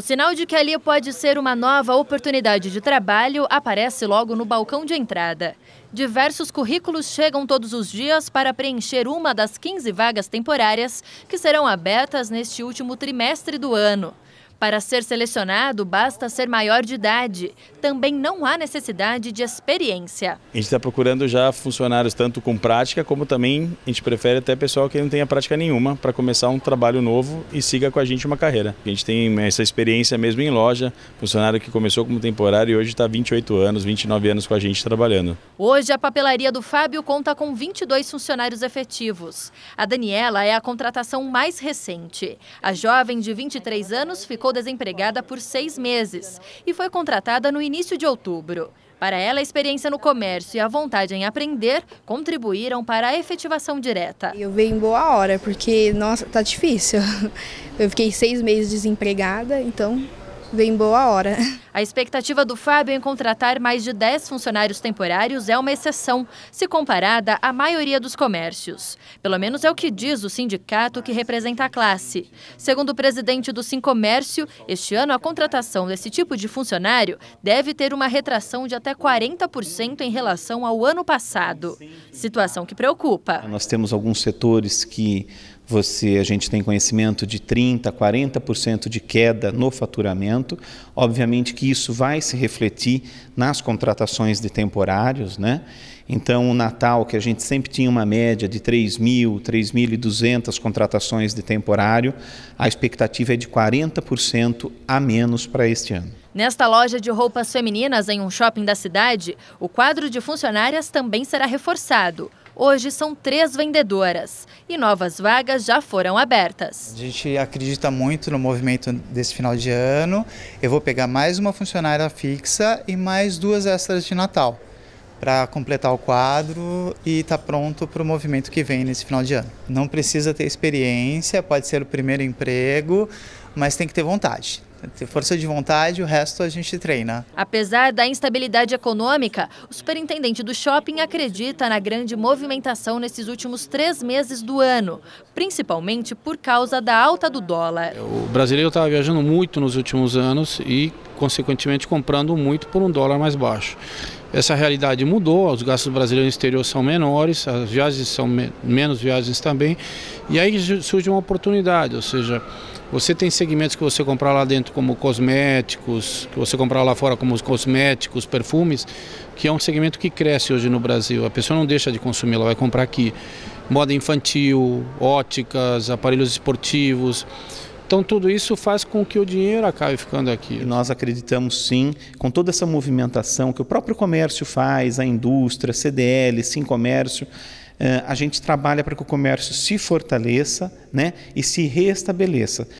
O sinal de que ali pode ser uma nova oportunidade de trabalho aparece logo no balcão de entrada. Diversos currículos chegam todos os dias para preencher uma das 15 vagas temporárias que serão abertas neste último trimestre do ano. Para ser selecionado, basta ser maior de idade. Também não há necessidade de experiência. A gente está procurando já funcionários tanto com prática, como também a gente prefere até pessoal que não tenha prática nenhuma para começar um trabalho novo e siga com a gente uma carreira. A gente tem essa experiência mesmo em loja, funcionário que começou como temporário e hoje está 28 anos, 29 anos com a gente trabalhando. Hoje a papelaria do Fábio conta com 22 funcionários efetivos. A Daniela é a contratação mais recente. A jovem de 23 anos ficou ficou desempregada por seis meses e foi contratada no início de outubro. Para ela, a experiência no comércio e a vontade em aprender contribuíram para a efetivação direta. Eu venho em boa hora, porque, nossa, tá difícil. Eu fiquei seis meses desempregada, então Vem boa hora. A expectativa do Fábio em contratar mais de 10 funcionários temporários é uma exceção, se comparada à maioria dos comércios. Pelo menos é o que diz o sindicato que representa a classe. Segundo o presidente do Sincomércio, este ano a contratação desse tipo de funcionário deve ter uma retração de até 40% em relação ao ano passado. Situação que preocupa. Nós temos alguns setores que você a gente tem conhecimento de 30, 40% de queda no faturamento. Obviamente que isso vai se refletir nas contratações de temporários, né? Então, o Natal, que a gente sempre tinha uma média de 3 mil, 3.200 contratações de temporário, a expectativa é de 40% a menos para este ano. Nesta loja de roupas femininas em um shopping da cidade, o quadro de funcionárias também será reforçado. Hoje são três vendedoras e novas vagas já foram abertas. A gente acredita muito no movimento desse final de ano. Eu vou pegar mais uma funcionária fixa e mais duas extras de Natal para completar o quadro e estar tá pronto para o movimento que vem nesse final de ano. Não precisa ter experiência, pode ser o primeiro emprego, mas tem que ter vontade. Tem força de vontade, o resto a gente treina. Apesar da instabilidade econômica, o superintendente do shopping acredita na grande movimentação nesses últimos três meses do ano, principalmente por causa da alta do dólar. O brasileiro estava viajando muito nos últimos anos e, consequentemente, comprando muito por um dólar mais baixo. Essa realidade mudou, os gastos brasileiros no exterior são menores, as viagens são me menos viagens também, e aí surge uma oportunidade, ou seja, você tem segmentos que você comprar lá dentro como cosméticos, que você comprar lá fora como os cosméticos, perfumes, que é um segmento que cresce hoje no Brasil. A pessoa não deixa de consumir, ela vai comprar aqui. Moda infantil, óticas, aparelhos esportivos. Então tudo isso faz com que o dinheiro acabe ficando aqui. E nós acreditamos sim, com toda essa movimentação que o próprio comércio faz, a indústria, CDL, Sim Comércio, eh, a gente trabalha para que o comércio se fortaleça né, e se restabeleça.